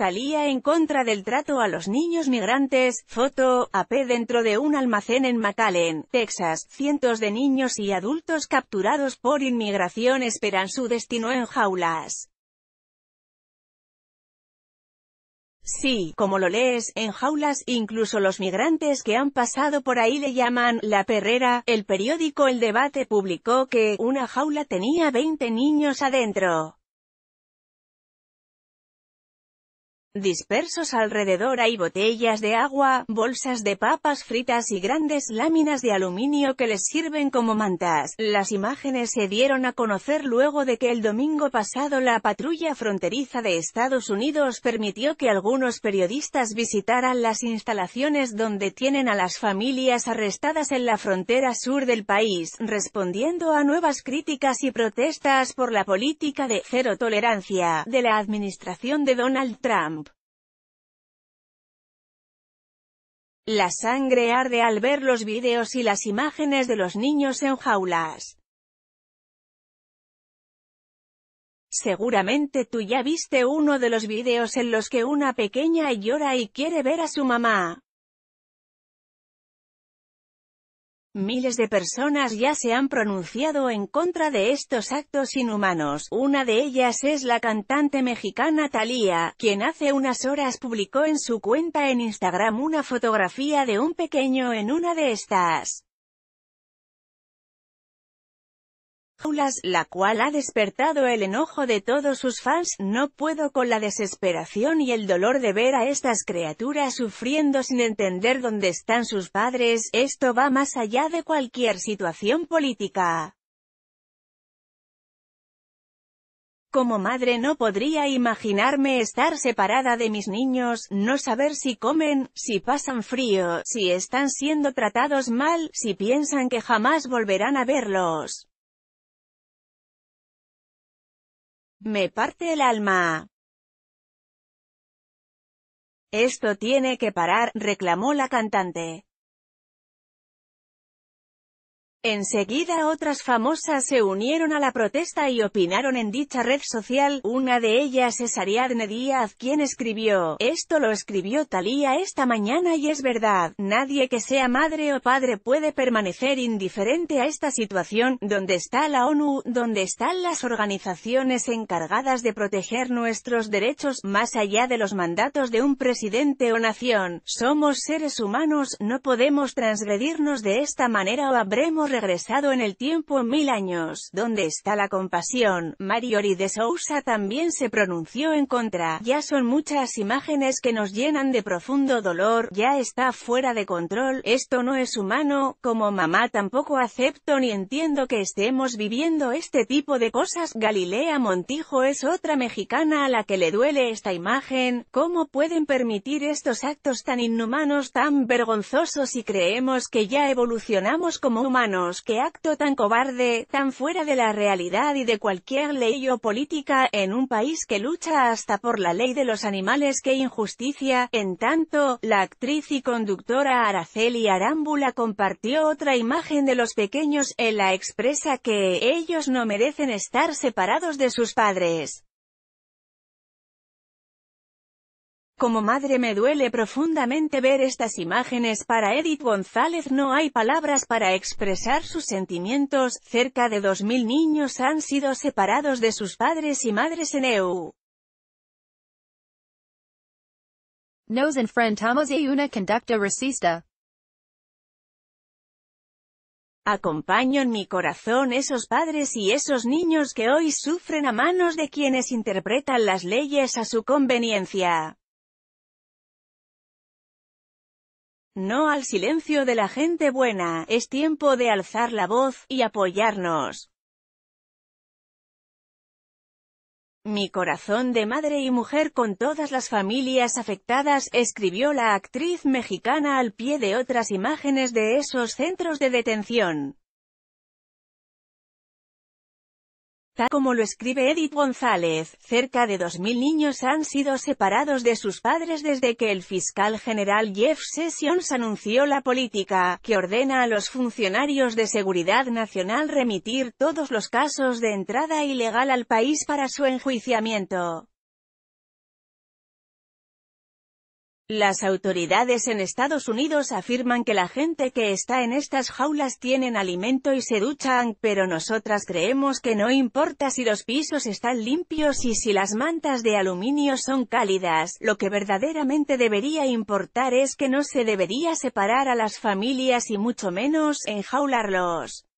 Salía en contra del trato a los niños migrantes, foto, AP dentro de un almacén en McAllen, Texas, cientos de niños y adultos capturados por inmigración esperan su destino en jaulas. Sí, como lo lees, en jaulas, incluso los migrantes que han pasado por ahí le llaman «la perrera». El periódico El Debate publicó que, una jaula tenía 20 niños adentro. Dispersos alrededor hay botellas de agua, bolsas de papas fritas y grandes láminas de aluminio que les sirven como mantas. Las imágenes se dieron a conocer luego de que el domingo pasado la patrulla fronteriza de Estados Unidos permitió que algunos periodistas visitaran las instalaciones donde tienen a las familias arrestadas en la frontera sur del país, respondiendo a nuevas críticas y protestas por la política de cero tolerancia de la administración de Donald Trump. La sangre arde al ver los vídeos y las imágenes de los niños en jaulas. Seguramente tú ya viste uno de los vídeos en los que una pequeña llora y quiere ver a su mamá. Miles de personas ya se han pronunciado en contra de estos actos inhumanos. Una de ellas es la cantante mexicana Thalía, quien hace unas horas publicó en su cuenta en Instagram una fotografía de un pequeño en una de estas la cual ha despertado el enojo de todos sus fans, no puedo con la desesperación y el dolor de ver a estas criaturas sufriendo sin entender dónde están sus padres, esto va más allá de cualquier situación política. Como madre no podría imaginarme estar separada de mis niños, no saber si comen, si pasan frío, si están siendo tratados mal, si piensan que jamás volverán a verlos. Me parte el alma. Esto tiene que parar, reclamó la cantante. Enseguida otras famosas se unieron a la protesta y opinaron en dicha red social, una de ellas es Ariadne Díaz quien escribió, esto lo escribió Talía esta mañana y es verdad, nadie que sea madre o padre puede permanecer indiferente a esta situación, donde está la ONU, donde están las organizaciones encargadas de proteger nuestros derechos, más allá de los mandatos de un presidente o nación, somos seres humanos, no podemos transgredirnos de esta manera o habremos regresado en el tiempo mil años, ¿dónde está la compasión, Mariori de Sousa también se pronunció en contra, ya son muchas imágenes que nos llenan de profundo dolor, ya está fuera de control, esto no es humano, como mamá tampoco acepto ni entiendo que estemos viviendo este tipo de cosas, Galilea Montijo es otra mexicana a la que le duele esta imagen, ¿cómo pueden permitir estos actos tan inhumanos tan vergonzosos y creemos que ya evolucionamos como humanos? que qué acto tan cobarde, tan fuera de la realidad y de cualquier ley o política, en un país que lucha hasta por la ley de los animales, qué injusticia. En tanto, la actriz y conductora Araceli Arámbula compartió otra imagen de los pequeños, en la expresa que, ellos no merecen estar separados de sus padres. Como madre me duele profundamente ver estas imágenes para Edith González no hay palabras para expresar sus sentimientos, cerca de 2.000 niños han sido separados de sus padres y madres en EU. Acompaño en mi corazón esos padres y esos niños que hoy sufren a manos de quienes interpretan las leyes a su conveniencia. No al silencio de la gente buena, es tiempo de alzar la voz, y apoyarnos. Mi corazón de madre y mujer con todas las familias afectadas, escribió la actriz mexicana al pie de otras imágenes de esos centros de detención. como lo escribe Edith González, cerca de 2.000 niños han sido separados de sus padres desde que el fiscal general Jeff Sessions anunció la política, que ordena a los funcionarios de seguridad nacional remitir todos los casos de entrada ilegal al país para su enjuiciamiento. Las autoridades en Estados Unidos afirman que la gente que está en estas jaulas tienen alimento y se duchan, pero nosotras creemos que no importa si los pisos están limpios y si las mantas de aluminio son cálidas, lo que verdaderamente debería importar es que no se debería separar a las familias y mucho menos, enjaularlos.